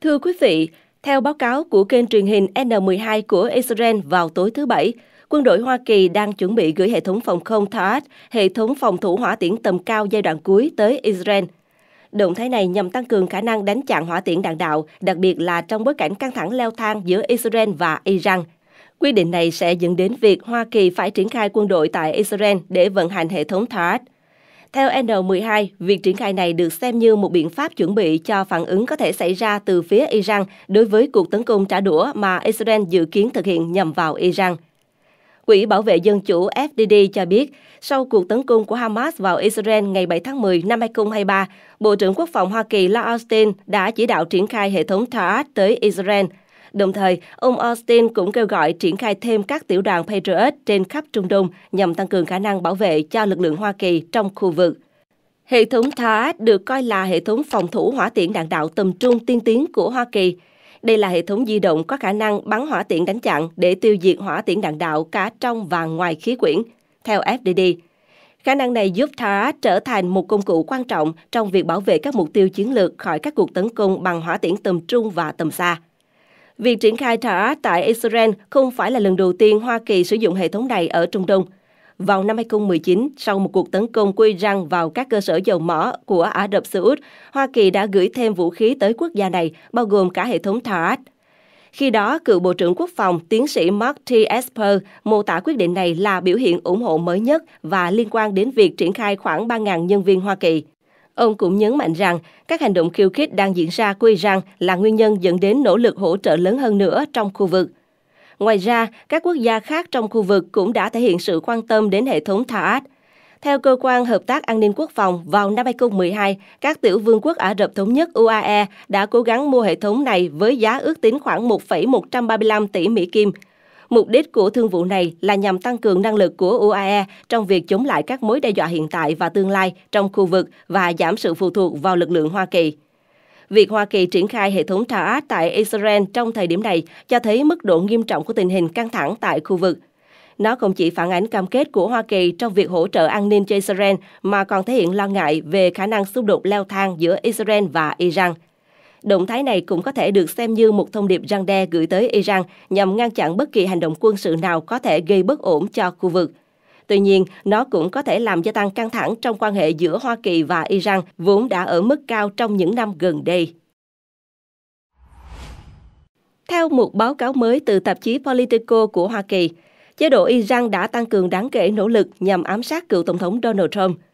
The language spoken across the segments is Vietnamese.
Thưa quý vị, theo báo cáo của kênh truyền hình N12 của Israel vào tối thứ Bảy, quân đội Hoa Kỳ đang chuẩn bị gửi hệ thống phòng không Thaad, hệ thống phòng thủ hỏa tiễn tầm cao giai đoạn cuối tới Israel. Động thái này nhằm tăng cường khả năng đánh chặn hỏa tiễn đạn đạo, đặc biệt là trong bối cảnh căng thẳng leo thang giữa Israel và Iran. Quy định này sẽ dẫn đến việc Hoa Kỳ phải triển khai quân đội tại Israel để vận hành hệ thống Thaad – theo N12, việc triển khai này được xem như một biện pháp chuẩn bị cho phản ứng có thể xảy ra từ phía Iran đối với cuộc tấn công trả đũa mà Israel dự kiến thực hiện nhằm vào Iran. Quỹ Bảo vệ Dân chủ FDD cho biết, sau cuộc tấn công của Hamas vào Israel ngày 7 tháng 10 năm 2023, Bộ trưởng Quốc phòng Hoa Kỳ Lloyd Austin đã chỉ đạo triển khai hệ thống THAAD tới Israel – Đồng thời, ông Austin cũng kêu gọi triển khai thêm các tiểu đoàn Patriot trên khắp Trung Đông nhằm tăng cường khả năng bảo vệ cho lực lượng Hoa Kỳ trong khu vực. Hệ thống THAAD được coi là hệ thống phòng thủ hỏa tiễn đạn đạo tầm trung tiên tiến của Hoa Kỳ. Đây là hệ thống di động có khả năng bắn hỏa tiễn đánh chặn để tiêu diệt hỏa tiễn đạn đạo cả trong và ngoài khí quyển, theo FDD. Khả năng này giúp THAAD trở thành một công cụ quan trọng trong việc bảo vệ các mục tiêu chiến lược khỏi các cuộc tấn công bằng hỏa tiễn tầm trung và tầm xa. Việc triển khai thả tại Israel không phải là lần đầu tiên Hoa Kỳ sử dụng hệ thống này ở Trung Đông. Vào năm 2019, sau một cuộc tấn công quy Iran vào các cơ sở dầu mỏ của Ả Rập Xê Út, Hoa Kỳ đã gửi thêm vũ khí tới quốc gia này, bao gồm cả hệ thống Thaad. Khi đó, cựu Bộ trưởng Quốc phòng tiến sĩ Mark T. Esper mô tả quyết định này là biểu hiện ủng hộ mới nhất và liên quan đến việc triển khai khoảng 3.000 nhân viên Hoa Kỳ. Ông cũng nhấn mạnh rằng các hành động khiêu khích đang diễn ra của Iran là nguyên nhân dẫn đến nỗ lực hỗ trợ lớn hơn nữa trong khu vực. Ngoài ra, các quốc gia khác trong khu vực cũng đã thể hiện sự quan tâm đến hệ thống Tha'ad. Theo Cơ quan Hợp tác An ninh Quốc phòng, vào năm 2012, các tiểu vương quốc Ả Rập Thống nhất UAE đã cố gắng mua hệ thống này với giá ước tính khoảng 1,135 tỷ Mỹ Kim, Mục đích của thương vụ này là nhằm tăng cường năng lực của UAE trong việc chống lại các mối đe dọa hiện tại và tương lai trong khu vực và giảm sự phụ thuộc vào lực lượng Hoa Kỳ. Việc Hoa Kỳ triển khai hệ thống TAAD tại Israel trong thời điểm này cho thấy mức độ nghiêm trọng của tình hình căng thẳng tại khu vực. Nó không chỉ phản ánh cam kết của Hoa Kỳ trong việc hỗ trợ an ninh cho Israel mà còn thể hiện lo ngại về khả năng xung đột leo thang giữa Israel và Iran. Động thái này cũng có thể được xem như một thông điệp răng đe gửi tới Iran nhằm ngăn chặn bất kỳ hành động quân sự nào có thể gây bất ổn cho khu vực. Tuy nhiên, nó cũng có thể làm gia tăng căng thẳng trong quan hệ giữa Hoa Kỳ và Iran, vốn đã ở mức cao trong những năm gần đây. Theo một báo cáo mới từ tạp chí Politico của Hoa Kỳ, chế độ Iran đã tăng cường đáng kể nỗ lực nhằm ám sát cựu Tổng thống Donald Trump –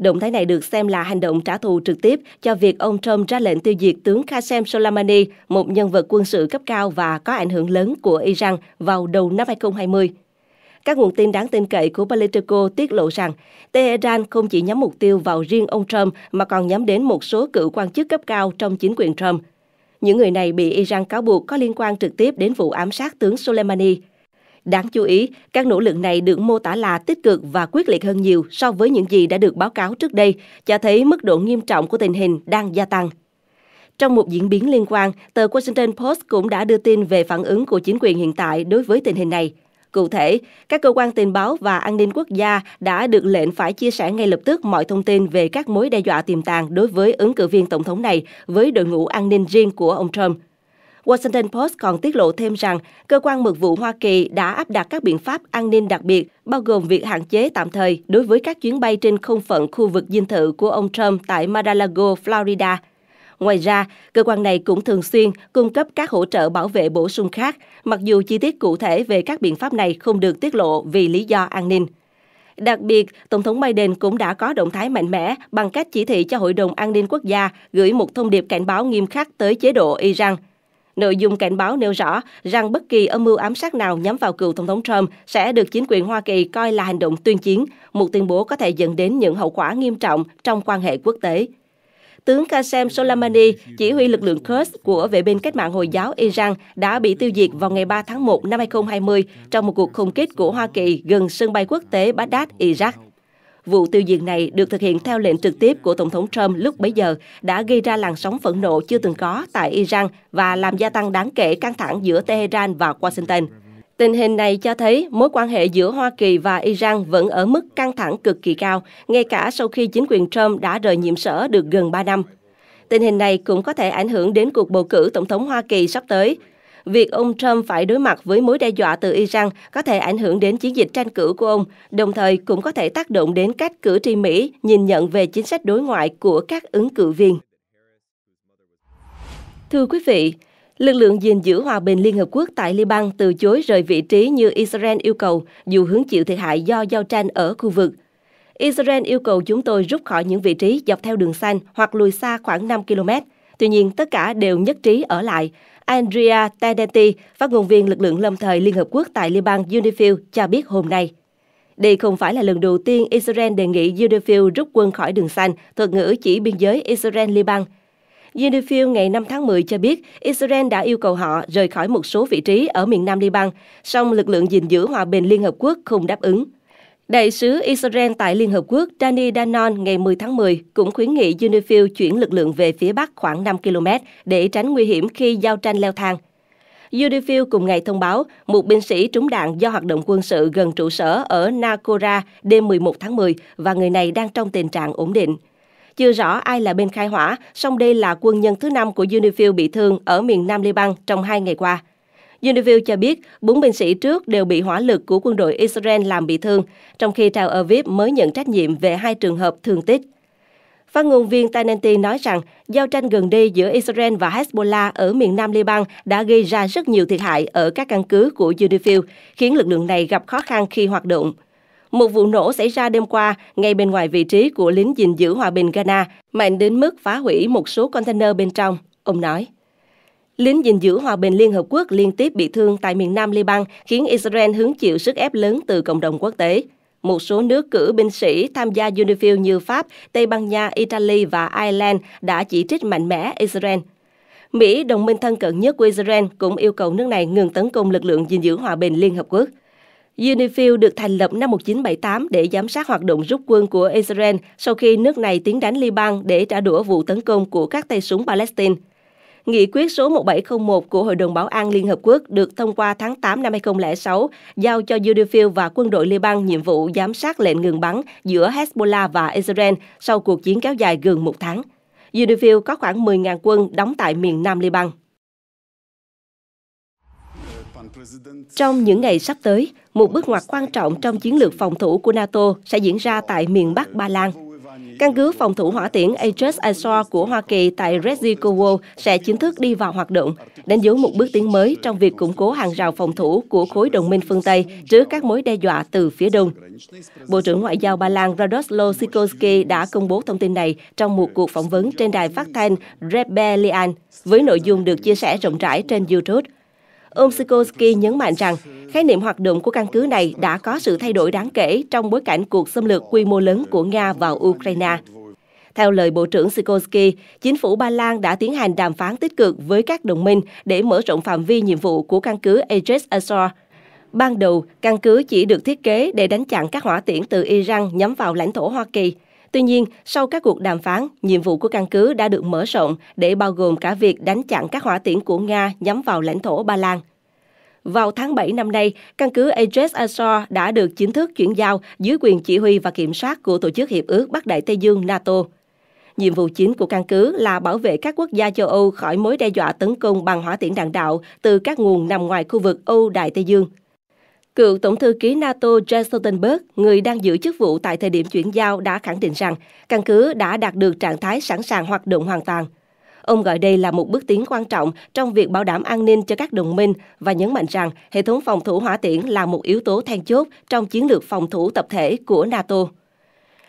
Động thái này được xem là hành động trả thù trực tiếp cho việc ông Trump ra lệnh tiêu diệt tướng Qasem Soleimani, một nhân vật quân sự cấp cao và có ảnh hưởng lớn của Iran vào đầu năm 2020. Các nguồn tin đáng tin cậy của Politico tiết lộ rằng Tehran không chỉ nhắm mục tiêu vào riêng ông Trump mà còn nhắm đến một số cựu quan chức cấp cao trong chính quyền Trump. Những người này bị Iran cáo buộc có liên quan trực tiếp đến vụ ám sát tướng Soleimani. Đáng chú ý, các nỗ lực này được mô tả là tích cực và quyết liệt hơn nhiều so với những gì đã được báo cáo trước đây, cho thấy mức độ nghiêm trọng của tình hình đang gia tăng. Trong một diễn biến liên quan, tờ Washington Post cũng đã đưa tin về phản ứng của chính quyền hiện tại đối với tình hình này. Cụ thể, các cơ quan tình báo và an ninh quốc gia đã được lệnh phải chia sẻ ngay lập tức mọi thông tin về các mối đe dọa tiềm tàng đối với ứng cử viên tổng thống này với đội ngũ an ninh riêng của ông Trump – Washington Post còn tiết lộ thêm rằng cơ quan mật vụ Hoa Kỳ đã áp đặt các biện pháp an ninh đặc biệt, bao gồm việc hạn chế tạm thời đối với các chuyến bay trên không phận khu vực dinh thự của ông Trump tại Mar-a-Lago, Florida. Ngoài ra, cơ quan này cũng thường xuyên cung cấp các hỗ trợ bảo vệ bổ sung khác, mặc dù chi tiết cụ thể về các biện pháp này không được tiết lộ vì lý do an ninh. Đặc biệt, Tổng thống Biden cũng đã có động thái mạnh mẽ bằng cách chỉ thị cho Hội đồng An ninh Quốc gia gửi một thông điệp cảnh báo nghiêm khắc tới chế độ Iran – Nội dung cảnh báo nêu rõ rằng bất kỳ âm mưu ám sát nào nhắm vào cựu Tổng thống Trump sẽ được chính quyền Hoa Kỳ coi là hành động tuyên chiến, một tuyên bố có thể dẫn đến những hậu quả nghiêm trọng trong quan hệ quốc tế. Tướng Qasem Soleimani, chỉ huy lực lượng Kurds của vệ binh cách mạng Hồi giáo Iran, đã bị tiêu diệt vào ngày 3 tháng 1 năm 2020 trong một cuộc không kích của Hoa Kỳ gần sân bay quốc tế Baghdad, Iraq. Vụ tiêu diệt này được thực hiện theo lệnh trực tiếp của Tổng thống Trump lúc bấy giờ đã gây ra làn sóng phẫn nộ chưa từng có tại Iran và làm gia tăng đáng kể căng thẳng giữa Tehran và Washington. Tình hình này cho thấy mối quan hệ giữa Hoa Kỳ và Iran vẫn ở mức căng thẳng cực kỳ cao, ngay cả sau khi chính quyền Trump đã rời nhiệm sở được gần 3 năm. Tình hình này cũng có thể ảnh hưởng đến cuộc bầu cử Tổng thống Hoa Kỳ sắp tới, Việc ông Trump phải đối mặt với mối đe dọa từ Iran có thể ảnh hưởng đến chiến dịch tranh cử của ông, đồng thời cũng có thể tác động đến cách cử tri Mỹ nhìn nhận về chính sách đối ngoại của các ứng cử viên. Thưa quý vị, Lực lượng gìn giữ hòa bình Liên Hợp Quốc tại Liban từ chối rời vị trí như Israel yêu cầu, dù hứng chịu thiệt hại do giao tranh ở khu vực. Israel yêu cầu chúng tôi rút khỏi những vị trí dọc theo đường xanh hoặc lùi xa khoảng 5 km. Tuy nhiên, tất cả đều nhất trí ở lại, Andrea Tenenti, phát ngôn viên lực lượng lâm thời Liên Hợp Quốc tại Liban, bang Unifil, cho biết hôm nay. Đây không phải là lần đầu tiên Israel đề nghị Unifil rút quân khỏi đường xanh, thuật ngữ chỉ biên giới Israel-Liban. Unifil ngày 5 tháng 10 cho biết Israel đã yêu cầu họ rời khỏi một số vị trí ở miền nam Liban, song lực lượng gìn giữ hòa bình Liên Hợp Quốc không đáp ứng. Đại sứ Israel tại Liên Hợp Quốc Danny Danon ngày 10 tháng 10 cũng khuyến nghị UNIFIL chuyển lực lượng về phía Bắc khoảng 5 km để tránh nguy hiểm khi giao tranh leo thang. UNIFIL cùng ngày thông báo một binh sĩ trúng đạn do hoạt động quân sự gần trụ sở ở Nakora đêm 11 tháng 10 và người này đang trong tình trạng ổn định. Chưa rõ ai là bên khai hỏa, song đây là quân nhân thứ năm của UNIFIL bị thương ở miền Nam Liban trong hai ngày qua. Univille cho biết bốn binh sĩ trước đều bị hỏa lực của quân đội Israel làm bị thương, trong khi Tel Aviv mới nhận trách nhiệm về hai trường hợp thương tích. Phát ngôn viên Tanenti nói rằng giao tranh gần đây giữa Israel và Hezbollah ở miền nam Liban đã gây ra rất nhiều thiệt hại ở các căn cứ của UNIFIL, khiến lực lượng này gặp khó khăn khi hoạt động. Một vụ nổ xảy ra đêm qua ngay bên ngoài vị trí của lính gìn giữ hòa bình Ghana, mạnh đến mức phá hủy một số container bên trong, ông nói. Lính gìn giữ hòa bình Liên Hợp Quốc liên tiếp bị thương tại miền Nam Liban khiến Israel hứng chịu sức ép lớn từ cộng đồng quốc tế. Một số nước cử binh sĩ tham gia UNIFIL như Pháp, Tây Ban Nha, Italy và Ireland đã chỉ trích mạnh mẽ Israel. Mỹ, đồng minh thân cận nhất của Israel, cũng yêu cầu nước này ngừng tấn công lực lượng gìn giữ hòa bình Liên Hợp Quốc. UNIFIL được thành lập năm 1978 để giám sát hoạt động rút quân của Israel sau khi nước này tiến đánh Liban để trả đũa vụ tấn công của các tay súng Palestine – Nghị quyết số 1701 của Hội đồng Bảo an Liên Hợp Quốc được thông qua tháng 8 năm 2006, giao cho Unifil và quân đội Liban nhiệm vụ giám sát lệnh ngừng bắn giữa Hezbollah và Israel sau cuộc chiến kéo dài gần một tháng. Unifil có khoảng 10.000 quân đóng tại miền Nam Liban. Trong những ngày sắp tới, một bước ngoặt quan trọng trong chiến lược phòng thủ của NATO sẽ diễn ra tại miền Bắc Ba Lan. Căn cứ phòng thủ hỏa tiễn Aegis Ashore của Hoa Kỳ tại Redzi sẽ chính thức đi vào hoạt động, đánh dấu một bước tiến mới trong việc củng cố hàng rào phòng thủ của khối đồng minh phương Tây trước các mối đe dọa từ phía đông. Bộ trưởng Ngoại giao Ba Lan Radoslo Sikorski đã công bố thông tin này trong một cuộc phỏng vấn trên đài phát thanh Rebellion với nội dung được chia sẻ rộng rãi trên YouTube Ông Sikorsky nhấn mạnh rằng khái niệm hoạt động của căn cứ này đã có sự thay đổi đáng kể trong bối cảnh cuộc xâm lược quy mô lớn của Nga vào Ukraine. Theo lời Bộ trưởng Sikorsky, chính phủ Ba Lan đã tiến hành đàm phán tích cực với các đồng minh để mở rộng phạm vi nhiệm vụ của căn cứ Aegis Azov. Ban đầu, căn cứ chỉ được thiết kế để đánh chặn các hỏa tiễn từ Iran nhắm vào lãnh thổ Hoa Kỳ – Tuy nhiên, sau các cuộc đàm phán, nhiệm vụ của căn cứ đã được mở rộng để bao gồm cả việc đánh chặn các hỏa tiễn của Nga nhắm vào lãnh thổ Ba Lan. Vào tháng 7 năm nay, căn cứ Aegis Azov đã được chính thức chuyển giao dưới quyền chỉ huy và kiểm soát của Tổ chức Hiệp ước Bắc Đại Tây Dương NATO. Nhiệm vụ chính của căn cứ là bảo vệ các quốc gia châu Âu khỏi mối đe dọa tấn công bằng hỏa tiễn đạn đạo từ các nguồn nằm ngoài khu vực Âu Đại Tây Dương – Cựu Tổng thư ký NATO Jens Stoltenberg, người đang giữ chức vụ tại thời điểm chuyển giao, đã khẳng định rằng căn cứ đã đạt được trạng thái sẵn sàng hoạt động hoàn toàn. Ông gọi đây là một bước tiến quan trọng trong việc bảo đảm an ninh cho các đồng minh và nhấn mạnh rằng hệ thống phòng thủ hỏa tiễn là một yếu tố then chốt trong chiến lược phòng thủ tập thể của NATO.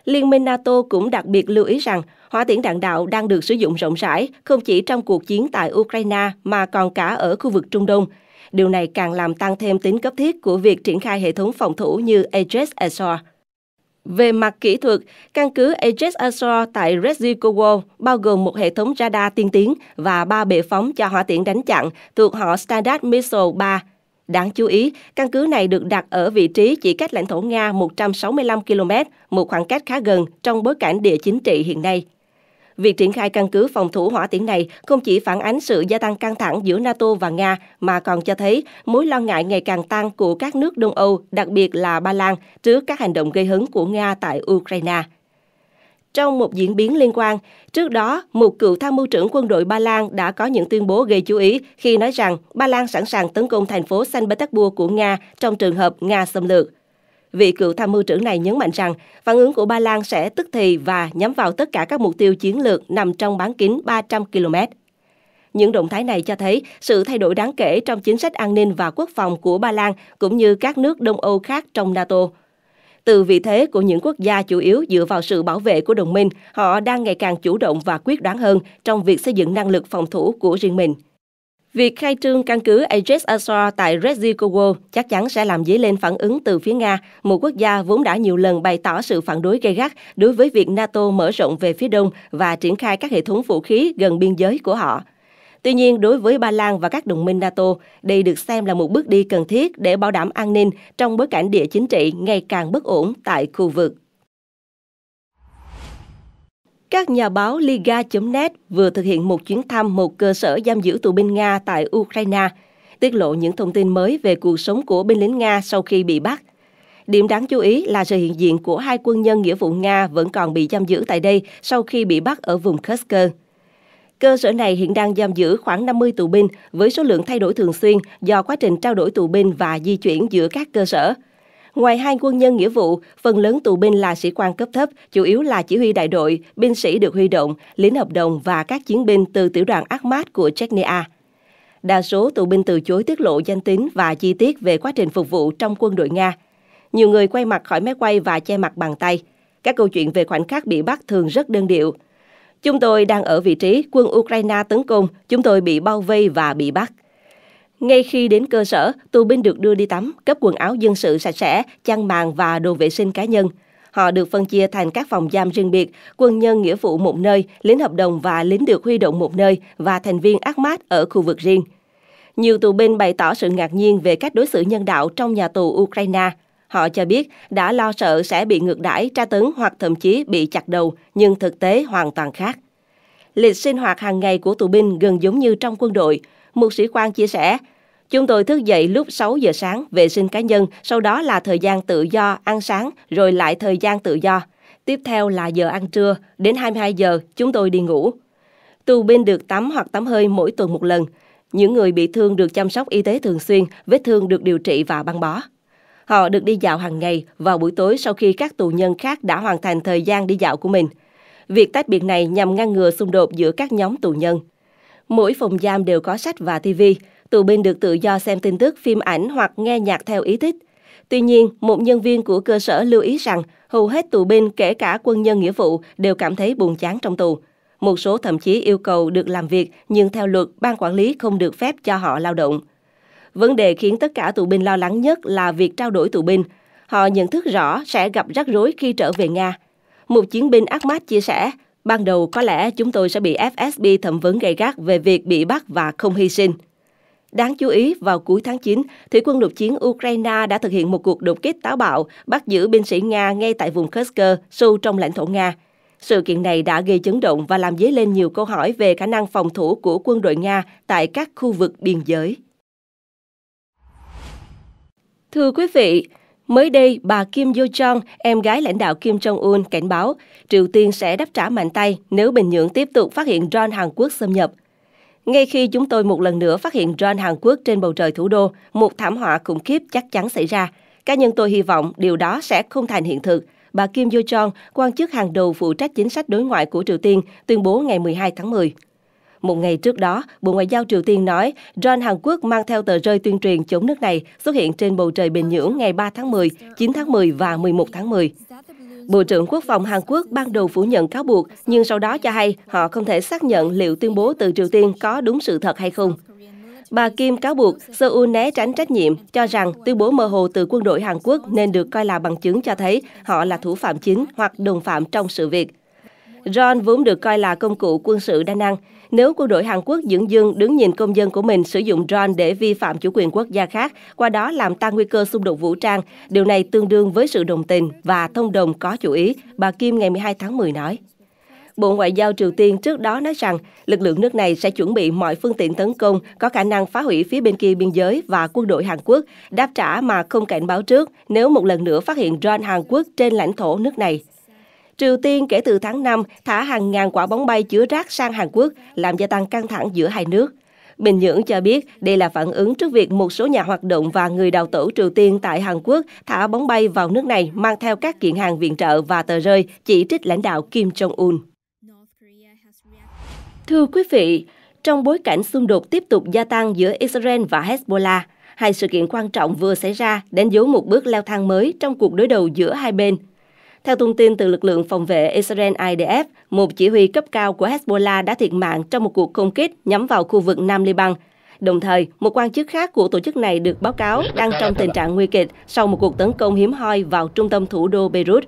Liên minh NATO cũng đặc biệt lưu ý rằng hỏa tiễn đạn đạo đang được sử dụng rộng rãi không chỉ trong cuộc chiến tại Ukraine mà còn cả ở khu vực Trung Đông – Điều này càng làm tăng thêm tính cấp thiết của việc triển khai hệ thống phòng thủ như Aegis Azor. Về mặt kỹ thuật, căn cứ Aegis Azor tại Resikowo bao gồm một hệ thống radar tiên tiến và ba bệ phóng cho hỏa tiễn đánh chặn thuộc họ Standard Missile 3. Đáng chú ý, căn cứ này được đặt ở vị trí chỉ cách lãnh thổ Nga 165 km, một khoảng cách khá gần trong bối cảnh địa chính trị hiện nay. Việc triển khai căn cứ phòng thủ hỏa tiễn này không chỉ phản ánh sự gia tăng căng thẳng giữa NATO và Nga mà còn cho thấy mối lo ngại ngày càng tăng của các nước Đông Âu, đặc biệt là Ba Lan, trước các hành động gây hấn của Nga tại Ukraine. Trong một diễn biến liên quan, trước đó, một cựu tham mưu trưởng quân đội Ba Lan đã có những tuyên bố gây chú ý khi nói rằng Ba Lan sẵn sàng tấn công thành phố Saint Petersburg của Nga trong trường hợp Nga xâm lược vị cựu tham mưu trưởng này nhấn mạnh rằng phản ứng của Ba Lan sẽ tức thì và nhắm vào tất cả các mục tiêu chiến lược nằm trong bán kính 300 km. Những động thái này cho thấy sự thay đổi đáng kể trong chính sách an ninh và quốc phòng của Ba Lan cũng như các nước Đông Âu khác trong NATO. Từ vị thế của những quốc gia chủ yếu dựa vào sự bảo vệ của đồng minh, họ đang ngày càng chủ động và quyết đoán hơn trong việc xây dựng năng lực phòng thủ của riêng mình. Việc khai trương căn cứ Aegis Azov tại Rezhikovo chắc chắn sẽ làm dấy lên phản ứng từ phía Nga, một quốc gia vốn đã nhiều lần bày tỏ sự phản đối gay gắt đối với việc NATO mở rộng về phía đông và triển khai các hệ thống vũ khí gần biên giới của họ. Tuy nhiên, đối với Ba Lan và các đồng minh NATO, đây được xem là một bước đi cần thiết để bảo đảm an ninh trong bối cảnh địa chính trị ngày càng bất ổn tại khu vực. Các nhà báo Liga.net vừa thực hiện một chuyến thăm một cơ sở giam giữ tù binh Nga tại Ukraine, tiết lộ những thông tin mới về cuộc sống của binh lính Nga sau khi bị bắt. Điểm đáng chú ý là sự hiện diện của hai quân nhân nghĩa vụ Nga vẫn còn bị giam giữ tại đây sau khi bị bắt ở vùng Kursk. Cơ sở này hiện đang giam giữ khoảng 50 tù binh với số lượng thay đổi thường xuyên do quá trình trao đổi tù binh và di chuyển giữa các cơ sở. Ngoài hai quân nhân nghĩa vụ, phần lớn tù binh là sĩ quan cấp thấp, chủ yếu là chỉ huy đại đội, binh sĩ được huy động, lính hợp đồng và các chiến binh từ tiểu đoàn Akhmat của Chechnya. Đa số tù binh từ chối tiết lộ danh tính và chi tiết về quá trình phục vụ trong quân đội Nga. Nhiều người quay mặt khỏi máy quay và che mặt bằng tay. Các câu chuyện về khoảnh khắc bị bắt thường rất đơn điệu. Chúng tôi đang ở vị trí quân Ukraine tấn công, chúng tôi bị bao vây và bị bắt. Ngay khi đến cơ sở, tù binh được đưa đi tắm, cấp quần áo dân sự sạch sẽ, chăn màn và đồ vệ sinh cá nhân. Họ được phân chia thành các phòng giam riêng biệt, quân nhân nghĩa vụ một nơi, lính hợp đồng và lính được huy động một nơi và thành viên ác mát ở khu vực riêng. Nhiều tù binh bày tỏ sự ngạc nhiên về cách đối xử nhân đạo trong nhà tù Ukraine. Họ cho biết đã lo sợ sẽ bị ngược đãi, tra tấn hoặc thậm chí bị chặt đầu, nhưng thực tế hoàn toàn khác. Lịch sinh hoạt hàng ngày của tù binh gần giống như trong quân đội. Một sĩ quan chia sẻ, Chúng tôi thức dậy lúc 6 giờ sáng, vệ sinh cá nhân, sau đó là thời gian tự do, ăn sáng, rồi lại thời gian tự do. Tiếp theo là giờ ăn trưa, đến 22 giờ chúng tôi đi ngủ. Tù binh được tắm hoặc tắm hơi mỗi tuần một lần. Những người bị thương được chăm sóc y tế thường xuyên, vết thương được điều trị và băng bó. Họ được đi dạo hàng ngày vào buổi tối sau khi các tù nhân khác đã hoàn thành thời gian đi dạo của mình. Việc tách biệt này nhằm ngăn ngừa xung đột giữa các nhóm tù nhân. Mỗi phòng giam đều có sách và tivi, tù binh được tự do xem tin tức, phim ảnh hoặc nghe nhạc theo ý thích. Tuy nhiên, một nhân viên của cơ sở lưu ý rằng hầu hết tù binh, kể cả quân nhân nghĩa vụ, đều cảm thấy buồn chán trong tù. Một số thậm chí yêu cầu được làm việc, nhưng theo luật, ban quản lý không được phép cho họ lao động. Vấn đề khiến tất cả tù binh lo lắng nhất là việc trao đổi tù binh. Họ nhận thức rõ sẽ gặp rắc rối khi trở về Nga. Một chiến binh Ahmad chia sẻ, ban đầu có lẽ chúng tôi sẽ bị FSB thẩm vấn gay gắt về việc bị bắt và không hy sinh. Đáng chú ý, vào cuối tháng 9, thủy quân lục chiến Ukraine đã thực hiện một cuộc đột kích táo bạo, bắt giữ binh sĩ Nga ngay tại vùng Kursk, sâu trong lãnh thổ Nga. Sự kiện này đã gây chấn động và làm dấy lên nhiều câu hỏi về khả năng phòng thủ của quân đội Nga tại các khu vực biên giới. Thưa quý vị, mới đây bà Kim Yo Jong, em gái lãnh đạo Kim Jong Un cảnh báo Triều Tiên sẽ đáp trả mạnh tay nếu Bình Nhưỡng tiếp tục phát hiện drone Hàn Quốc xâm nhập. Ngay khi chúng tôi một lần nữa phát hiện drone Hàn Quốc trên bầu trời thủ đô, một thảm họa khủng khiếp chắc chắn xảy ra. Cá nhân tôi hy vọng điều đó sẽ không thành hiện thực. Bà Kim Yo Jong, quan chức hàng đầu phụ trách chính sách đối ngoại của Triều Tiên, tuyên bố ngày 12 tháng 10. Một ngày trước đó, Bộ Ngoại giao Triều Tiên nói drone Hàn Quốc mang theo tờ rơi tuyên truyền chống nước này xuất hiện trên bầu trời Bình Nhưỡng ngày 3 tháng 10, 9 tháng 10 và 11 tháng 10. Bộ trưởng Quốc phòng Hàn Quốc ban đầu phủ nhận cáo buộc, nhưng sau đó cho hay họ không thể xác nhận liệu tuyên bố từ Triều Tiên có đúng sự thật hay không. Bà Kim cáo buộc Seoul né tránh trách nhiệm, cho rằng tuyên bố mơ hồ từ quân đội Hàn Quốc nên được coi là bằng chứng cho thấy họ là thủ phạm chính hoặc đồng phạm trong sự việc. Ron vốn được coi là công cụ quân sự đa năng, nếu quân đội Hàn Quốc dưỡng dương đứng nhìn công dân của mình sử dụng drone để vi phạm chủ quyền quốc gia khác, qua đó làm tăng nguy cơ xung đột vũ trang. Điều này tương đương với sự đồng tình và thông đồng có chủ ý, bà Kim ngày 12 tháng 10 nói. Bộ Ngoại giao Triều Tiên trước đó nói rằng lực lượng nước này sẽ chuẩn bị mọi phương tiện tấn công có khả năng phá hủy phía bên kia biên giới và quân đội Hàn Quốc đáp trả mà không cảnh báo trước nếu một lần nữa phát hiện drone Hàn Quốc trên lãnh thổ nước này. Triều Tiên kể từ tháng 5 thả hàng ngàn quả bóng bay chứa rác sang Hàn Quốc, làm gia tăng căng thẳng giữa hai nước. Bình Nhưỡng cho biết đây là phản ứng trước việc một số nhà hoạt động và người đào tổ Triều Tiên tại Hàn Quốc thả bóng bay vào nước này mang theo các kiện hàng viện trợ và tờ rơi chỉ trích lãnh đạo Kim Jong-un. Thưa quý vị, trong bối cảnh xung đột tiếp tục gia tăng giữa Israel và Hezbollah, hai sự kiện quan trọng vừa xảy ra đánh dấu một bước leo thang mới trong cuộc đối đầu giữa hai bên – theo thông tin từ lực lượng phòng vệ Israel IDF, một chỉ huy cấp cao của Hezbollah đã thiệt mạng trong một cuộc không kích nhắm vào khu vực Nam Liban. Đồng thời, một quan chức khác của tổ chức này được báo cáo đang trong tình trạng nguy kịch sau một cuộc tấn công hiếm hoi vào trung tâm thủ đô Beirut.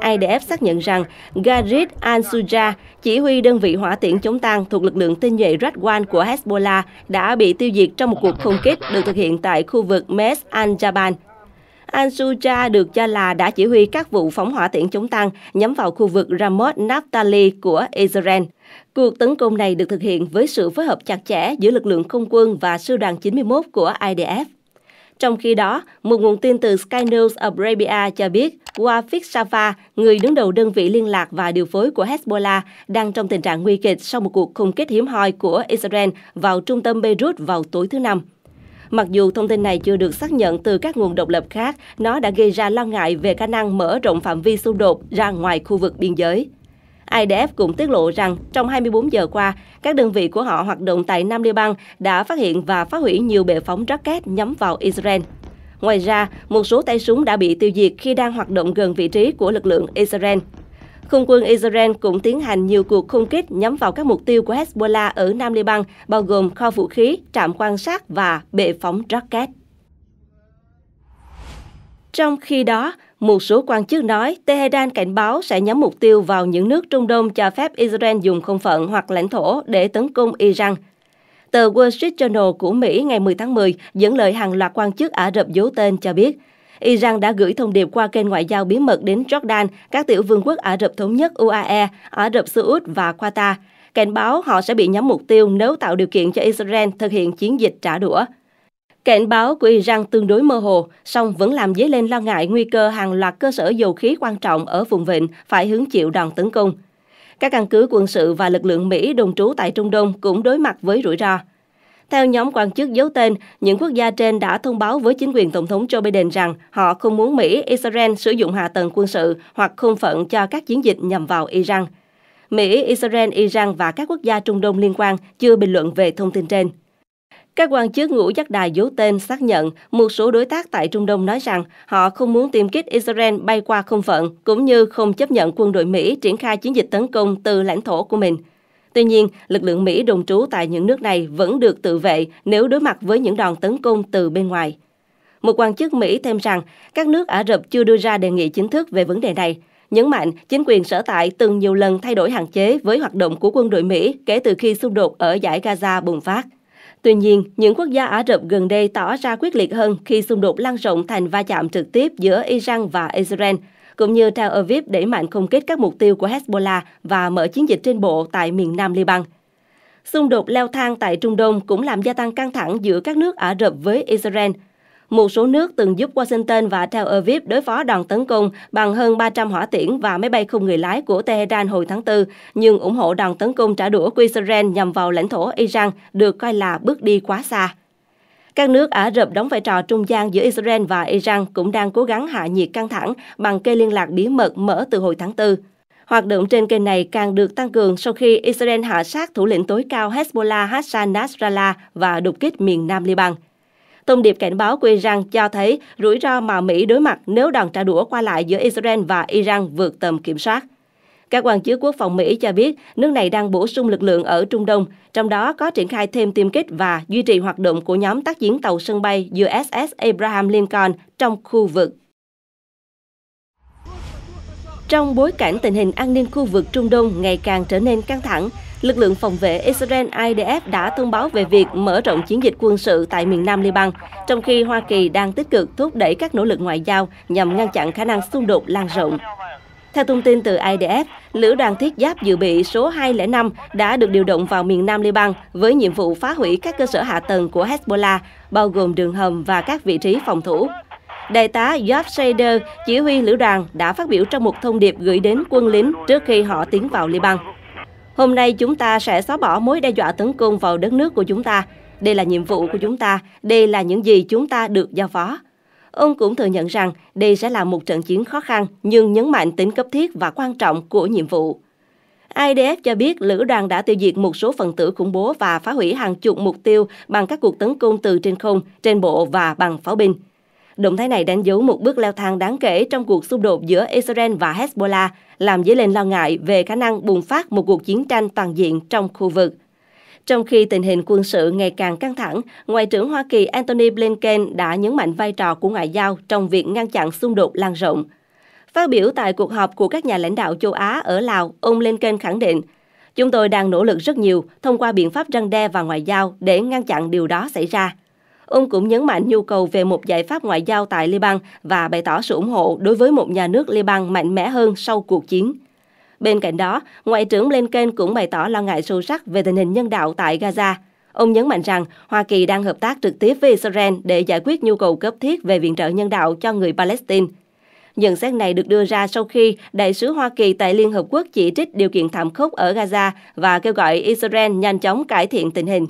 IDF xác nhận rằng Garid Al-Suja, chỉ huy đơn vị hỏa tiễn chống tăng thuộc lực lượng tinh nhuệ Radwan của Hezbollah, đã bị tiêu diệt trong một cuộc không kích được thực hiện tại khu vực Mes Al-Jaban, Al được cho là đã chỉ huy các vụ phóng hỏa tiễn chống tăng nhắm vào khu vực Ramot Naftali của Israel. Cuộc tấn công này được thực hiện với sự phối hợp chặt chẽ giữa lực lượng không quân và sư đoàn 91 của IDF. Trong khi đó, một nguồn tin từ Sky News Arabia cho biết Wafik Safa, người đứng đầu đơn vị liên lạc và điều phối của Hezbollah, đang trong tình trạng nguy kịch sau một cuộc không kích hiếm hoi của Israel vào trung tâm Beirut vào tối thứ Năm. Mặc dù thông tin này chưa được xác nhận từ các nguồn độc lập khác, nó đã gây ra lo ngại về khả năng mở rộng phạm vi xung đột ra ngoài khu vực biên giới. IDF cũng tiết lộ rằng trong 24 giờ qua, các đơn vị của họ hoạt động tại Nam Liban đã phát hiện và phá hủy nhiều bệ phóng rocket nhắm vào Israel. Ngoài ra, một số tay súng đã bị tiêu diệt khi đang hoạt động gần vị trí của lực lượng Israel. Không quân Israel cũng tiến hành nhiều cuộc không kích nhắm vào các mục tiêu của Hezbollah ở Nam Liban, bao gồm kho vũ khí, trạm quan sát và bệ phóng rocket. Trong khi đó, một số quan chức nói Tehran cảnh báo sẽ nhắm mục tiêu vào những nước Trung Đông cho phép Israel dùng không phận hoặc lãnh thổ để tấn công Iran. Tờ Wall Street Journal của Mỹ ngày 10 tháng 10 dẫn lời hàng loạt quan chức Ả Rập giấu tên cho biết – Iran đã gửi thông điệp qua kênh ngoại giao bí mật đến Jordan, các tiểu vương quốc Ả Rập Thống Nhất UAE, Ả Rập Xê Út và Qatar, cảnh báo họ sẽ bị nhắm mục tiêu nếu tạo điều kiện cho Israel thực hiện chiến dịch trả đũa. Cảnh báo của Iran tương đối mơ hồ, song vẫn làm dấy lên lo ngại nguy cơ hàng loạt cơ sở dầu khí quan trọng ở vùng vịnh phải hứng chịu đòn tấn công. Các căn cứ quân sự và lực lượng Mỹ đồn trú tại Trung Đông cũng đối mặt với rủi ro. Theo nhóm quan chức giấu tên, những quốc gia trên đã thông báo với chính quyền Tổng thống Joe Biden rằng họ không muốn Mỹ, Israel sử dụng hạ tầng quân sự hoặc không phận cho các chiến dịch nhằm vào Iran. Mỹ, Israel, Iran và các quốc gia Trung Đông liên quan chưa bình luận về thông tin trên. Các quan chức ngũ giác đài giấu tên xác nhận một số đối tác tại Trung Đông nói rằng họ không muốn tiêm kích Israel bay qua không phận, cũng như không chấp nhận quân đội Mỹ triển khai chiến dịch tấn công từ lãnh thổ của mình – Tuy nhiên, lực lượng Mỹ đồn trú tại những nước này vẫn được tự vệ nếu đối mặt với những đòn tấn công từ bên ngoài. Một quan chức Mỹ thêm rằng các nước Ả Rập chưa đưa ra đề nghị chính thức về vấn đề này, nhấn mạnh chính quyền sở tại từng nhiều lần thay đổi hạn chế với hoạt động của quân đội Mỹ kể từ khi xung đột ở giải Gaza bùng phát. Tuy nhiên, những quốc gia Ả Rập gần đây tỏ ra quyết liệt hơn khi xung đột lan rộng thành va chạm trực tiếp giữa Iran và Israel, cũng như Tel Aviv đẩy mạnh không kích các mục tiêu của Hezbollah và mở chiến dịch trên bộ tại miền nam Liban. Xung đột leo thang tại Trung Đông cũng làm gia tăng căng thẳng giữa các nước Ả Rập với Israel. Một số nước từng giúp Washington và Tel Aviv đối phó đòn tấn công bằng hơn 300 hỏa tiễn và máy bay không người lái của Tehran hồi tháng 4, nhưng ủng hộ đòn tấn công trả đũa của Israel nhằm vào lãnh thổ Iran được coi là bước đi quá xa. Các nước Ả Rập đóng vai trò trung gian giữa Israel và Iran cũng đang cố gắng hạ nhiệt căng thẳng bằng kênh liên lạc bí mật mở từ hồi tháng 4. Hoạt động trên kênh này càng được tăng cường sau khi Israel hạ sát thủ lĩnh tối cao Hezbollah Hassan Nasrallah và đục kích miền Nam Liban. Thông điệp cảnh báo của Iran cho thấy rủi ro mà Mỹ đối mặt nếu đòn trả đũa qua lại giữa Israel và Iran vượt tầm kiểm soát. Các quan chức quốc phòng Mỹ cho biết nước này đang bổ sung lực lượng ở Trung Đông, trong đó có triển khai thêm tiêm kích và duy trì hoạt động của nhóm tác chiến tàu sân bay USS Abraham Lincoln trong khu vực. Trong bối cảnh tình hình an ninh khu vực Trung Đông ngày càng trở nên căng thẳng, lực lượng phòng vệ Israel IDF đã thông báo về việc mở rộng chiến dịch quân sự tại miền Nam Liban, trong khi Hoa Kỳ đang tích cực thúc đẩy các nỗ lực ngoại giao nhằm ngăn chặn khả năng xung đột lan rộng. Theo thông tin từ IDF, Lữ đoàn thiết giáp dự bị số 205 đã được điều động vào miền Nam Liban với nhiệm vụ phá hủy các cơ sở hạ tầng của Hezbollah, bao gồm đường hầm và các vị trí phòng thủ. Đại tá Job Schrader, chỉ huy lữ đoàn, đã phát biểu trong một thông điệp gửi đến quân lính trước khi họ tiến vào Liban. Hôm nay chúng ta sẽ xóa bỏ mối đe dọa tấn công vào đất nước của chúng ta. Đây là nhiệm vụ của chúng ta, đây là những gì chúng ta được giao phó. Ông cũng thừa nhận rằng đây sẽ là một trận chiến khó khăn nhưng nhấn mạnh tính cấp thiết và quan trọng của nhiệm vụ. IDF cho biết lữ đoàn đã tiêu diệt một số phần tử khủng bố và phá hủy hàng chục mục tiêu bằng các cuộc tấn công từ trên không, trên bộ và bằng pháo binh. Động thái này đánh dấu một bước leo thang đáng kể trong cuộc xung đột giữa Israel và Hezbollah, làm dấy lên lo ngại về khả năng bùng phát một cuộc chiến tranh toàn diện trong khu vực. Trong khi tình hình quân sự ngày càng căng thẳng, Ngoại trưởng Hoa Kỳ Antony Blinken đã nhấn mạnh vai trò của ngoại giao trong việc ngăn chặn xung đột lan rộng. Phát biểu tại cuộc họp của các nhà lãnh đạo châu Á ở Lào, ông Blinken khẳng định, Chúng tôi đang nỗ lực rất nhiều thông qua biện pháp răng đe và ngoại giao để ngăn chặn điều đó xảy ra. Ông cũng nhấn mạnh nhu cầu về một giải pháp ngoại giao tại Liban và bày tỏ sự ủng hộ đối với một nhà nước Liban mạnh mẽ hơn sau cuộc chiến. Bên cạnh đó, Ngoại trưởng Blinken cũng bày tỏ lo ngại sâu sắc về tình hình nhân đạo tại Gaza. Ông nhấn mạnh rằng Hoa Kỳ đang hợp tác trực tiếp với Israel để giải quyết nhu cầu cấp thiết về viện trợ nhân đạo cho người Palestine. Nhận xét này được đưa ra sau khi đại sứ Hoa Kỳ tại Liên Hợp Quốc chỉ trích điều kiện thảm khốc ở Gaza và kêu gọi Israel nhanh chóng cải thiện tình hình.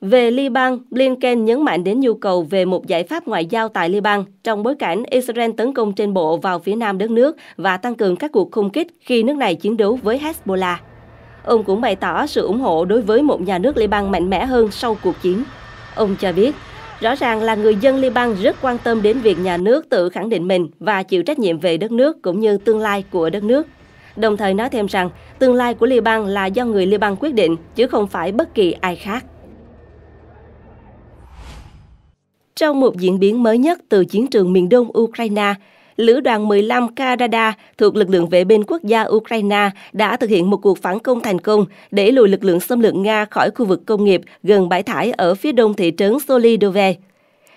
Về Liban, Blinken nhấn mạnh đến nhu cầu về một giải pháp ngoại giao tại Liban trong bối cảnh Israel tấn công trên bộ vào phía nam đất nước và tăng cường các cuộc không kích khi nước này chiến đấu với Hezbollah. Ông cũng bày tỏ sự ủng hộ đối với một nhà nước Liban mạnh mẽ hơn sau cuộc chiến. Ông cho biết, rõ ràng là người dân Liban rất quan tâm đến việc nhà nước tự khẳng định mình và chịu trách nhiệm về đất nước cũng như tương lai của đất nước đồng thời nói thêm rằng tương lai của Liban là do người Liban quyết định chứ không phải bất kỳ ai khác. Trong một diễn biến mới nhất từ chiến trường miền đông Ukraine, Lữ đoàn 15 Canada thuộc lực lượng vệ binh quốc gia Ukraine đã thực hiện một cuộc phản công thành công để lùi lực lượng xâm lược Nga khỏi khu vực công nghiệp gần bãi thải ở phía đông thị trấn Solidove.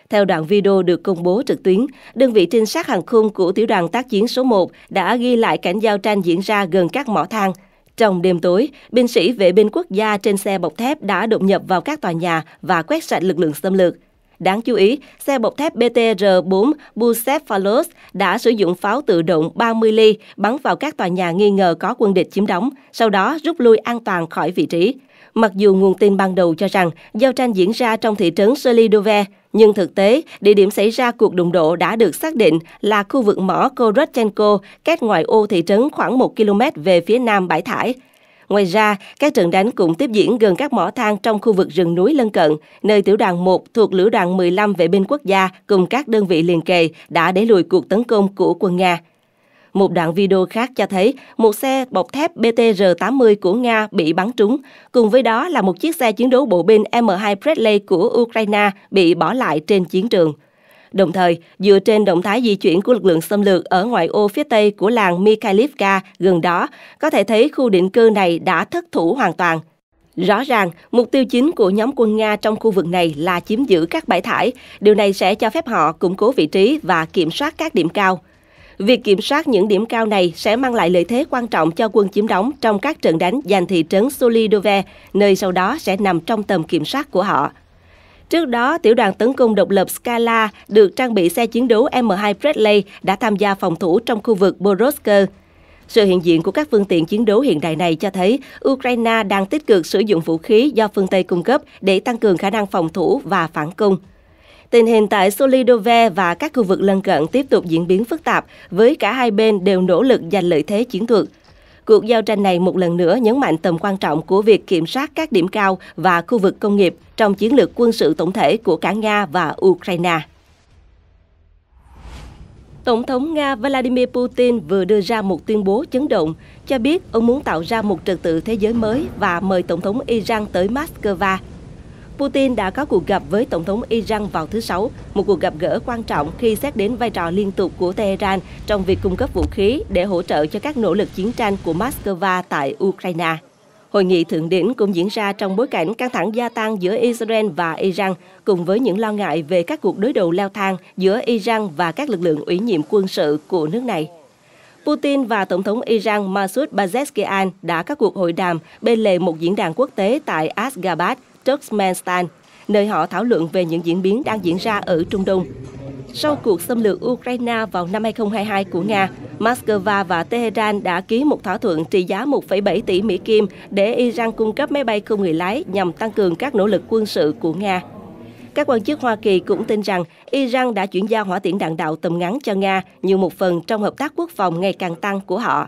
Theo đoạn video được công bố trực tuyến, đơn vị trinh sát hàng không của tiểu đoàn tác chiến số 1 đã ghi lại cảnh giao tranh diễn ra gần các mỏ than. Trong đêm tối, binh sĩ vệ binh quốc gia trên xe bọc thép đã đột nhập vào các tòa nhà và quét sạch lực lượng xâm lược. Đáng chú ý, xe bọc thép BTR-4 Bucephalus đã sử dụng pháo tự động 30 ly bắn vào các tòa nhà nghi ngờ có quân địch chiếm đóng, sau đó rút lui an toàn khỏi vị trí. Mặc dù nguồn tin ban đầu cho rằng giao tranh diễn ra trong thị trấn Solidove, nhưng thực tế, địa điểm xảy ra cuộc đụng độ đã được xác định là khu vực mỏ Korotchenko, cách ngoại ô thị trấn khoảng 1 km về phía nam bãi thải. Ngoài ra, các trận đánh cũng tiếp diễn gần các mỏ than trong khu vực rừng núi lân cận, nơi tiểu đoàn 1 thuộc lữ đoàn 15 vệ binh quốc gia cùng các đơn vị liền kề đã đẩy lùi cuộc tấn công của quân Nga. Một đoạn video khác cho thấy một xe bọc thép BTR-80 của Nga bị bắn trúng, cùng với đó là một chiếc xe chiến đấu bộ binh M2 Bradley của Ukraine bị bỏ lại trên chiến trường. Đồng thời, dựa trên động thái di chuyển của lực lượng xâm lược ở ngoại ô phía tây của làng Mikhailivka gần đó, có thể thấy khu định cư này đã thất thủ hoàn toàn. Rõ ràng, mục tiêu chính của nhóm quân Nga trong khu vực này là chiếm giữ các bãi thải. Điều này sẽ cho phép họ củng cố vị trí và kiểm soát các điểm cao. Việc kiểm soát những điểm cao này sẽ mang lại lợi thế quan trọng cho quân chiếm đóng trong các trận đánh giành thị trấn Solidove, nơi sau đó sẽ nằm trong tầm kiểm soát của họ. Trước đó, tiểu đoàn tấn công độc lập Scala được trang bị xe chiến đấu M2 Bradley đã tham gia phòng thủ trong khu vực Borosker. Sự hiện diện của các phương tiện chiến đấu hiện đại này cho thấy Ukraine đang tích cực sử dụng vũ khí do phương Tây cung cấp để tăng cường khả năng phòng thủ và phản công. Tình hình tại Solidove và các khu vực lân cận tiếp tục diễn biến phức tạp, với cả hai bên đều nỗ lực giành lợi thế chiến thuật – Cuộc giao tranh này một lần nữa nhấn mạnh tầm quan trọng của việc kiểm soát các điểm cao và khu vực công nghiệp trong chiến lược quân sự tổng thể của cả Nga và Ukraine. Tổng thống Nga Vladimir Putin vừa đưa ra một tuyên bố chấn động, cho biết ông muốn tạo ra một trật tự thế giới mới và mời Tổng thống Iran tới Moscow Putin đã có cuộc gặp với Tổng thống Iran vào thứ Sáu, một cuộc gặp gỡ quan trọng khi xét đến vai trò liên tục của Tehran trong việc cung cấp vũ khí để hỗ trợ cho các nỗ lực chiến tranh của Moscow tại Ukraine. Hội nghị thượng đỉnh cũng diễn ra trong bối cảnh căng thẳng gia tăng giữa Israel và Iran, cùng với những lo ngại về các cuộc đối đầu leo thang giữa Iran và các lực lượng ủy nhiệm quân sự của nước này. Putin và Tổng thống Iran Masoud Pezeshkian đã có cuộc hội đàm bên lề một diễn đàn quốc tế tại Ashgabat. Turkmenistan, nơi họ thảo luận về những diễn biến đang diễn ra ở Trung Đông. Sau cuộc xâm lược Ukraine vào năm 2022 của Nga, Moscow và Tehran đã ký một thỏa thuận trị giá 1,7 tỷ Mỹ Kim để Iran cung cấp máy bay không người lái nhằm tăng cường các nỗ lực quân sự của Nga. Các quan chức Hoa Kỳ cũng tin rằng Iran đã chuyển giao hỏa tiễn đạn đạo tầm ngắn cho Nga như một phần trong hợp tác quốc phòng ngày càng tăng của họ.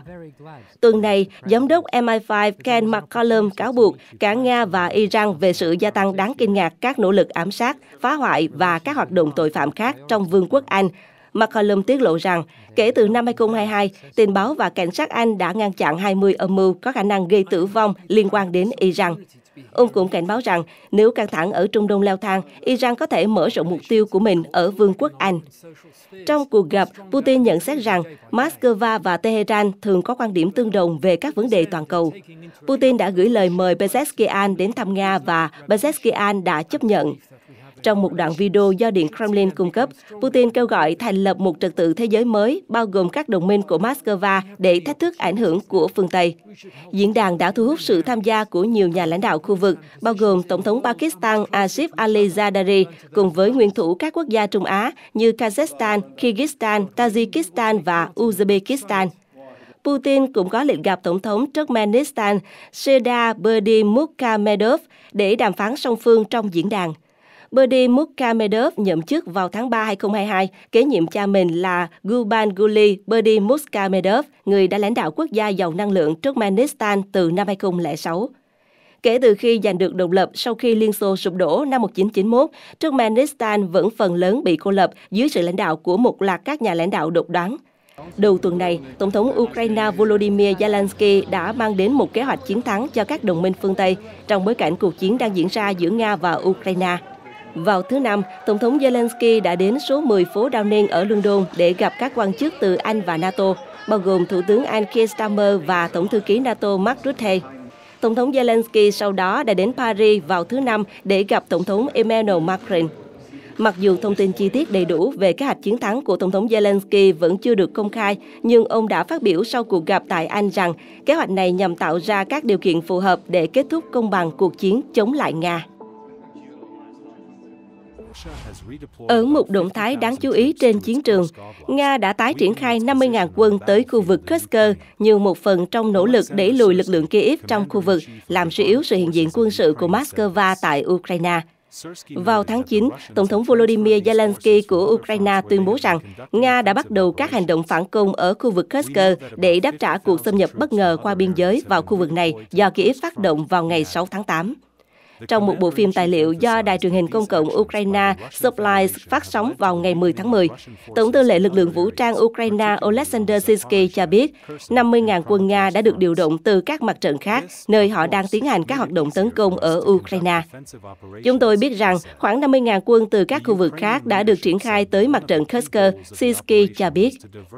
Tuần này, giám đốc MI5 Ken McCallum cáo buộc cả Nga và Iran về sự gia tăng đáng kinh ngạc các nỗ lực ám sát, phá hoại và các hoạt động tội phạm khác trong Vương quốc Anh McCallum tiết lộ rằng, kể từ năm 2022, tình báo và cảnh sát Anh đã ngăn chặn 20 âm mưu có khả năng gây tử vong liên quan đến Iran. Ông cũng cảnh báo rằng nếu căng thẳng ở Trung Đông leo thang, Iran có thể mở rộng mục tiêu của mình ở Vương quốc Anh. Trong cuộc gặp, Putin nhận xét rằng Moscow và Tehran thường có quan điểm tương đồng về các vấn đề toàn cầu. Putin đã gửi lời mời Bezeskyan đến thăm Nga và Bezeskyan đã chấp nhận. Trong một đoạn video do Điện Kremlin cung cấp, Putin kêu gọi thành lập một trật tự thế giới mới, bao gồm các đồng minh của Moscow để thách thức ảnh hưởng của phương Tây. Diễn đàn đã thu hút sự tham gia của nhiều nhà lãnh đạo khu vực, bao gồm Tổng thống Pakistan Asif Ali Zardari cùng với nguyên thủ các quốc gia Trung Á như Kazakhstan, Kyrgyzstan, Tajikistan và Uzbekistan. Putin cũng có lịch gặp Tổng thống Turkmenistan Seda Berdimukhamedov để đàm phán song phương trong diễn đàn. Berdy Mukhamedov nhậm chức vào tháng 3 2022, kế nhiệm cha mình là Gurbanguly Berdy Mukhamedov, người đã lãnh đạo quốc gia giàu năng lượng Turkmenistan từ năm 2006. Kể từ khi giành được độc lập sau khi Liên Xô sụp đổ năm 1991, Turkmenistan vẫn phần lớn bị cô lập dưới sự lãnh đạo của một loạt các nhà lãnh đạo độc đoán. Đầu tuần này, Tổng thống Ukraine Volodymyr Zelensky đã mang đến một kế hoạch chiến thắng cho các đồng minh phương Tây trong bối cảnh cuộc chiến đang diễn ra giữa Nga và Ukraine. Vào thứ Năm, Tổng thống Zelensky đã đến số 10 phố Downing ở London để gặp các quan chức từ Anh và NATO, bao gồm Thủ tướng Anh Keir Starmer và Tổng thư ký NATO Mark Rutte. Tổng thống Zelensky sau đó đã đến Paris vào thứ Năm để gặp Tổng thống Emmanuel Macron. Mặc dù thông tin chi tiết đầy đủ về kế hoạch chiến thắng của Tổng thống Zelensky vẫn chưa được công khai, nhưng ông đã phát biểu sau cuộc gặp tại Anh rằng kế hoạch này nhằm tạo ra các điều kiện phù hợp để kết thúc công bằng cuộc chiến chống lại Nga. Ở một động thái đáng chú ý trên chiến trường, Nga đã tái triển khai 50.000 quân tới khu vực Kursk như một phần trong nỗ lực đẩy lùi lực lượng Kyiv trong khu vực, làm suy yếu sự hiện diện quân sự của Moscow tại Ukraine. Vào tháng 9, Tổng thống Volodymyr Zelensky của Ukraine tuyên bố rằng Nga đã bắt đầu các hành động phản công ở khu vực Kursk để đáp trả cuộc xâm nhập bất ngờ qua biên giới vào khu vực này do Kyiv phát động vào ngày 6 tháng 8 trong một bộ phim tài liệu do Đài truyền hình công cộng Ukraine Sublime phát sóng vào ngày 10 tháng 10. Tổng tư lệnh lực lượng vũ trang Ukraine Oleksandr Sinsky cho biết 50.000 quân Nga đã được điều động từ các mặt trận khác, nơi họ đang tiến hành các hoạt động tấn công ở Ukraine. Chúng tôi biết rằng khoảng 50.000 quân từ các khu vực khác đã được triển khai tới mặt trận Kursk, Sinsky cho biết.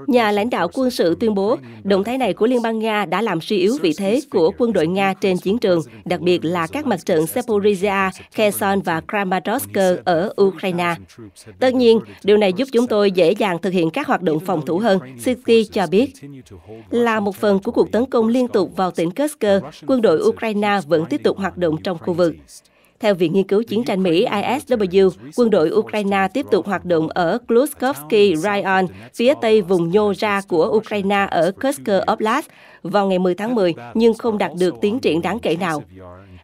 Nhà lãnh đạo quân sự tuyên bố động thái này của Liên bang Nga đã làm suy yếu vị thế của quân đội Nga trên chiến trường, đặc biệt là các mặt trận Separ Zaporizhia, Kherson và Kramatorsk ở Ukraine. Tất nhiên, điều này giúp chúng tôi dễ dàng thực hiện các hoạt động phòng thủ hơn, Siki cho biết. Là một phần của cuộc tấn công liên tục vào tỉnh Kursk, quân đội Ukraine vẫn tiếp tục hoạt động trong khu vực. Theo Viện Nghiên cứu Chiến tranh Mỹ ISW, quân đội Ukraine tiếp tục hoạt động ở Kluskovsky Rayon, phía tây vùng nhô ra của Ukraine ở Kursk Oblast vào ngày 10 tháng 10, nhưng không đạt được tiến triển đáng kể nào.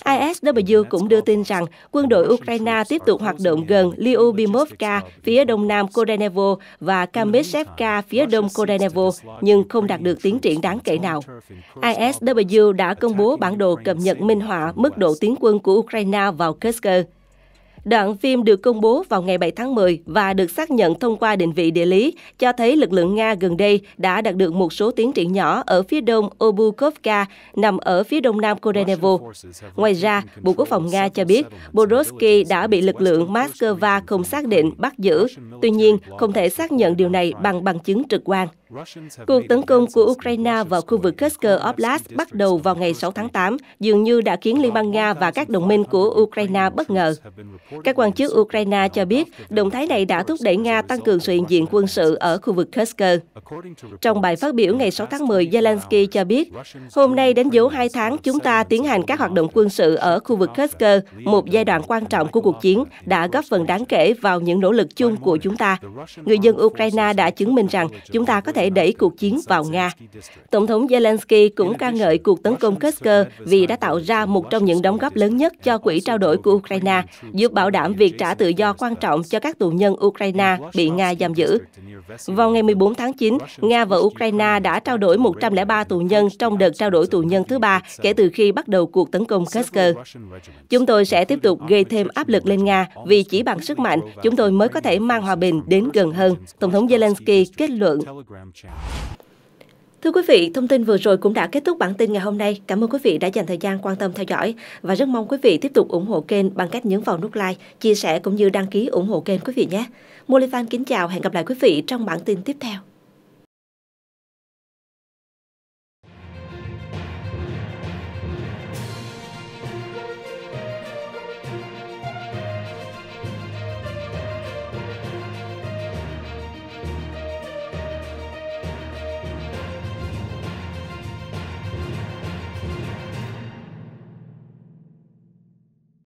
ISW cũng đưa tin rằng quân đội Ukraine tiếp tục hoạt động gần Lyubimovka phía đông nam Korenevo và Kamishevka phía đông Korenevo, nhưng không đạt được tiến triển đáng kể nào. ISW đã công bố bản đồ cập nhật minh họa mức độ tiến quân của Ukraine vào Kursk. Đoạn phim được công bố vào ngày 7 tháng 10 và được xác nhận thông qua định vị địa lý, cho thấy lực lượng Nga gần đây đã đạt được một số tiến triển nhỏ ở phía đông Obukovka, nằm ở phía đông nam Korenevo. Ngoài ra, Bộ Quốc phòng Nga cho biết Borovsky đã bị lực lượng Moscow không xác định bắt giữ, tuy nhiên không thể xác nhận điều này bằng bằng chứng trực quan. Cuộc tấn công của Ukraine vào khu vực Kursk Oblast bắt đầu vào ngày 6 tháng 8 dường như đã khiến Liên bang Nga và các đồng minh của Ukraine bất ngờ. Các quan chức Ukraine cho biết động thái này đã thúc đẩy Nga tăng cường sự hiện diện quân sự ở khu vực Kursk. Trong bài phát biểu ngày 6 tháng 10, Zelensky cho biết, hôm nay đánh dấu 2 tháng chúng ta tiến hành các hoạt động quân sự ở khu vực Kursk, một giai đoạn quan trọng của cuộc chiến, đã góp phần đáng kể vào những nỗ lực chung của chúng ta. Người dân Ukraine đã chứng minh rằng chúng ta có thể thể đẩy cuộc chiến vào Nga. Tổng thống Zelensky cũng ca ngợi cuộc tấn công Kursk vì đã tạo ra một trong những đóng góp lớn nhất cho quỹ trao đổi của Ukraine, giúp bảo đảm việc trả tự do quan trọng cho các tù nhân Ukraine bị Nga giam giữ. Vào ngày 14 tháng 9, Nga và Ukraine đã trao đổi 103 tù nhân trong đợt trao đổi tù nhân thứ ba kể từ khi bắt đầu cuộc tấn công Kursk. Chúng tôi sẽ tiếp tục gây thêm áp lực lên Nga vì chỉ bằng sức mạnh chúng tôi mới có thể mang hòa bình đến gần hơn, Tổng thống Zelensky kết luận. Thưa quý vị, thông tin vừa rồi cũng đã kết thúc bản tin ngày hôm nay. Cảm ơn quý vị đã dành thời gian quan tâm theo dõi và rất mong quý vị tiếp tục ủng hộ kênh bằng cách nhấn vào nút like, chia sẻ cũng như đăng ký ủng hộ kênh quý vị nhé. Molifan kính chào, hẹn gặp lại quý vị trong bản tin tiếp theo.